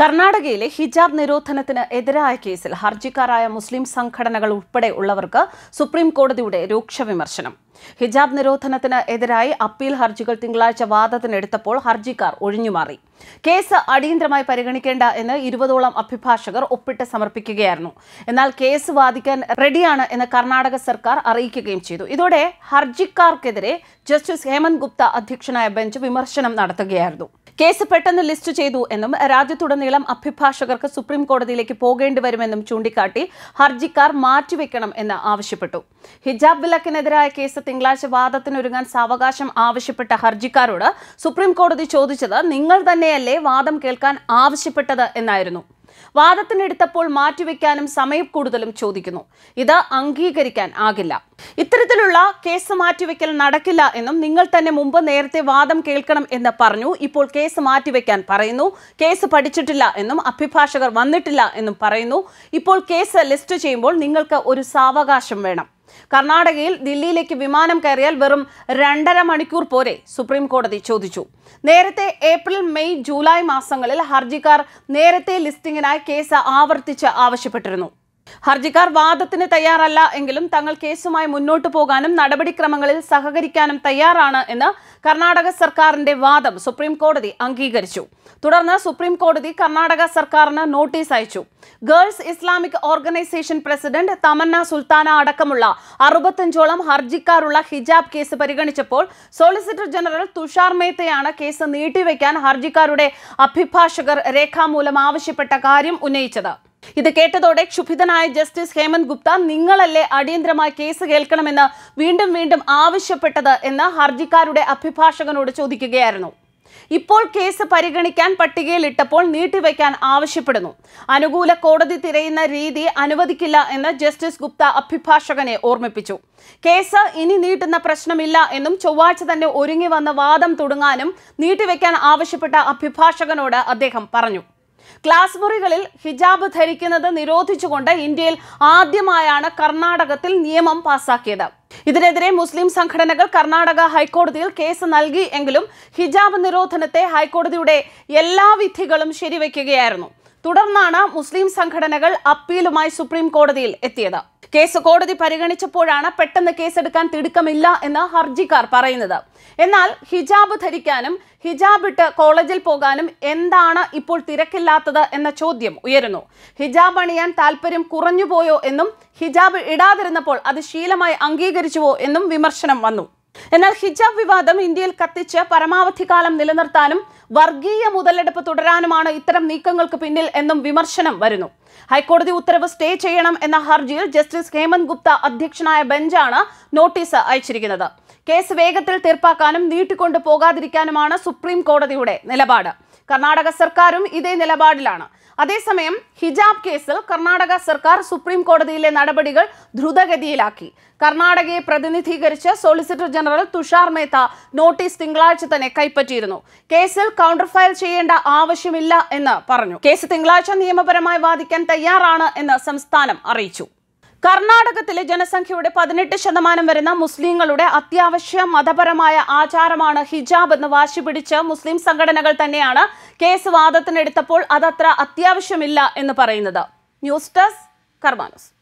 കർണാടകയിലെ ഹിജാബ് നിരോധനത്തിന് എതിരായ കേസിൽ ഹർജിക്കാരായ മുസ്ലിം സംഘടനകൾ ഉൾപ്പെടെ ഉള്ളവർക്ക് സുപ്രീം കോടതിയുടെ രൂക്ഷ വിമർശനം ഹിജാബ് നിരോധനത്തിന് എതിരായി അപ്പീൽ ഹർജികൾ തിങ്കളാഴ്ച വാദത്തിനെടുത്തപ്പോൾ ഹർജിക്കാർ ഒഴിഞ്ഞുമാറി കേസ് അടിയന്തരമായി പരിഗണിക്കേണ്ട എന്ന് ഇരുപതോളം അഭിഭാഷകർ ഒപ്പിട്ട് സമർപ്പിക്കുകയായിരുന്നു എന്നാൽ കേസ് വാദിക്കാൻ റെഡിയാണ് എന്ന് കർണാടക സർക്കാർ അറിയിക്കുകയും ചെയ്തു ഇതോടെ ഹർജിക്കാർക്കെതിരെ ജസ്റ്റിസ് ഹേമന്ത് ഗുപ്ത അധ്യക്ഷനായ ബെഞ്ച് വിമർശനം നടത്തുകയായിരുന്നു കേസ് പെട്ടെന്ന് ലിസ്റ്റ് ചെയ്തു എന്നും രാജ്യത്തുടനീളം അഭിഭാഷകർക്ക് സുപ്രീം കോടതിയിലേക്ക് പോകേണ്ടി വരുമെന്നും ചൂണ്ടിക്കാട്ടി ഹർജിക്കാർ മാറ്റിവെക്കണം എന്ന് ആവശ്യപ്പെട്ടു ഹിജാബ് വിലക്കിനെതിരായ കേസ് തിങ്കളാഴ്ച വാദത്തിനൊരുങ്ങാൻ സാവകാശം ആവശ്യപ്പെട്ട ഹർജിക്കാരോട് സുപ്രീം കോടതി ചോദിച്ചത് നിങ്ങൾ തന്നെയല്ലേ വാദം കേൾക്കാൻ ആവശ്യപ്പെട്ടത് എന്നായിരുന്നു വാദത്തിനെടുത്തപ്പോൾ മാറ്റിവെക്കാനും സമയം കൂടുതലും ചോദിക്കുന്നു ഇത് അംഗീകരിക്കാൻ ആകില്ല ഇത്തരത്തിലുള്ള കേസ് മാറ്റിവെക്കൽ നടക്കില്ല എന്നും നിങ്ങൾ തന്നെ മുമ്പ് നേരത്തെ വാദം കേൾക്കണം എന്ന് പറഞ്ഞു ഇപ്പോൾ കേസ് മാറ്റിവെക്കാൻ പറയുന്നു കേസ് പഠിച്ചിട്ടില്ല എന്നും അഭിഭാഷകർ വന്നിട്ടില്ല എന്നും പറയുന്നു ഇപ്പോൾ കേസ് ലിസ്റ്റ് ചെയ്യുമ്പോൾ നിങ്ങൾക്ക് ഒരു സാവകാശം വേണം കർണാടകയിൽ ദില്ലിയിലേക്ക് വിമാനം കയറിയാൽ വെറും രണ്ടര മണിക്കൂർ പോരെ സുപ്രീം കോടതി ചോദിച്ചു നേരത്തെ ഏപ്രിൽ മെയ് ജൂലൈ മാസങ്ങളിൽ ഹർജിക്കാർ നേരത്തെ ലിസ്റ്റിംഗിനായി കേസ് ആവർത്തിച്ച് ആവശ്യപ്പെട്ടിരുന്നു ഹർജിക്കാർ വാദത്തിന് തയ്യാറല്ല എങ്കിലും തങ്ങൾ കേസുമായി മുന്നോട്ടു പോകാനും നടപടിക്രമങ്ങളിൽ സഹകരിക്കാനും തയ്യാറാണ് എന്ന് കർണാടക സർക്കാരിന്റെ വാദം സുപ്രീം കോടതി അംഗീകരിച്ചു തുടർന്ന് സുപ്രീം കോടതി കർണാടക സർക്കാരിന് നോട്ടീസ് അയച്ചു girls Islamic organisation president Tamanna Sultana അടക്കമുള്ള അറുപത്തഞ്ചോളം ഹർജിക്കാരുള്ള ഹിജാബ് കേസ് പരിഗണിച്ചപ്പോൾ സോളിസിറ്റർ ജനറൽ തുഷാർ മേത്തയാണ് കേസ് നീട്ടിവെക്കാൻ ഹർജിക്കാരുടെ അഭിഭാഷകർ രേഖാമൂലം ആവശ്യപ്പെട്ട കാര്യം ഉന്നയിച്ചത് ഇത് കേട്ടതോടെ ക്ഷുഭിതനായ ജസ്റ്റിസ് ഹേമന്ത് ഗുപ്ത നിങ്ങളല്ലേ അടിയന്തരമായി കേസ് കേൾക്കണമെന്ന് വീണ്ടും വീണ്ടും ആവശ്യപ്പെട്ടത് എന്ന് ഹർജിക്കാരുടെ അഭിഭാഷകനോട് ചോദിക്കുകയായിരുന്നു ഇപ്പോൾ കേസ് പരിഗണിക്കാൻ പട്ടികയിലിട്ടപ്പോൾ നീട്ടിവെക്കാൻ ആവശ്യപ്പെടുന്നു അനുകൂല കോടതി തിരയുന്ന രീതി അനുവദിക്കില്ല എന്ന് ജസ്റ്റിസ് ഗുപ്ത അഭിഭാഷകനെ ഓർമ്മിപ്പിച്ചു കേസ് ഇനി നീട്ടുന്ന പ്രശ്നമില്ല എന്നും ചൊവ്വാഴ്ച തന്നെ ഒരുങ്ങി വന്ന വാദം തുടങ്ങാനും നീട്ടിവെക്കാൻ ആവശ്യപ്പെട്ട അഭിഭാഷകനോട് അദ്ദേഹം പറഞ്ഞു ക്ലാസ് മുറികളിൽ ഹിജാബ് ധരിക്കുന്നത് നിരോധിച്ചുകൊണ്ട് ഇന്ത്യയിൽ ആദ്യമായാണ് കർണാടകത്തിൽ നിയമം പാസാക്കിയത് ഇതിനെതിരെ മുസ്ലിം സംഘടനകൾ കർണാടക ഹൈക്കോടതിയിൽ കേസ് നൽകി എങ്കിലും ഹിജാബ് നിരോധനത്തെ ഹൈക്കോടതിയുടെ എല്ലാ വിധികളും ശരിവയ്ക്കുകയായിരുന്നു തുടർന്നാണ് മുസ്ലിം സംഘടനകൾ അപ്പീലുമായി സുപ്രീം കോടതിയിൽ എത്തിയത് കേസ് കോടതി പരിഗണിച്ചപ്പോഴാണ് പെട്ടെന്ന് കേസെടുക്കാൻ തിടുക്കമില്ല എന്ന് ഹർജിക്കാർ പറയുന്നത് എന്നാൽ ഹിജാബ് ധരിക്കാനും ഹിജാബ് ഇട്ട് കോളേജിൽ പോകാനും എന്താണ് ഇപ്പോൾ തിരക്കില്ലാത്തത് എന്ന ചോദ്യം ഉയരുന്നു ഹിജാബ് അണിയാൻ താല്പര്യം കുറഞ്ഞുപോയോ എന്നും ഹിജാബ് ഇടാതിരുന്നപ്പോൾ അത് ശീലമായി അംഗീകരിച്ചുവോ എന്നും വിമർശനം വന്നു എന്നാൽ ഹിജാബ് വിവാദം ഇന്ത്യയിൽ കത്തിച്ച് പരമാവധി കാലം നിലനിർത്താനും വർഗീയ മുതലെടുപ്പ് തുടരാനുമാണ് ഇത്തരം നീക്കങ്ങൾക്ക് പിന്നിൽ എന്നും വിമർശനം വരുന്നു ഹൈക്കോടതി ഉത്തരവ് സ്റ്റേ ചെയ്യണം എന്ന ഹർജിയിൽ ജസ്റ്റിസ് ഹേമന്ത് ഗുപ്ത അധ്യക്ഷനായ ബെഞ്ചാണ് നോട്ടീസ് അയച്ചിരിക്കുന്നത് കേസ് വേഗത്തിൽ തീർപ്പാക്കാനും നീട്ടിക്കൊണ്ടു പോകാതിരിക്കാനുമാണ് സുപ്രീം കോടതിയുടെ നിലപാട് കർണാടക സർക്കാരും ഇതേ നിലപാടിലാണ് അതേസമയം ഹിജാബ് കേസിൽ കർണാടക സർക്കാർ സുപ്രീം കോടതിയിലെ നടപടികൾ ദ്രുതഗതിയിലാക്കി കർണാടകയെ പ്രതിനിധീകരിച്ച് solicitor general Tushar Mehta notice തിങ്കളാഴ്ച തന്നെ കൈപ്പറ്റിയിരുന്നു കേസിൽ കൗണ്ടർ ഫയൽ ചെയ്യേണ്ട ആവശ്യമില്ല എന്ന് പറഞ്ഞു കേസ് തിങ്കളാഴ്ച നിയമപരമായി വാദിക്കാൻ തയ്യാറാണ് എന്ന് സംസ്ഥാനം അറിയിച്ചു കർണാടകത്തിലെ ജനസംഖ്യയുടെ പതിനെട്ട് ശതമാനം വരുന്ന മുസ്ലിങ്ങളുടെ അത്യാവശ്യ മതപരമായ ആചാരമാണ് ഹിജാബ് എന്ന് വാശി പിടിച്ച് മുസ്ലിം സംഘടനകൾ തന്നെയാണ് കേസ് വാദത്തിനെടുത്തപ്പോൾ അതത്ര അത്യാവശ്യമില്ല എന്ന് പറയുന്നത് ന്യൂസ് ഡെസ്ക് കർമാനോസ്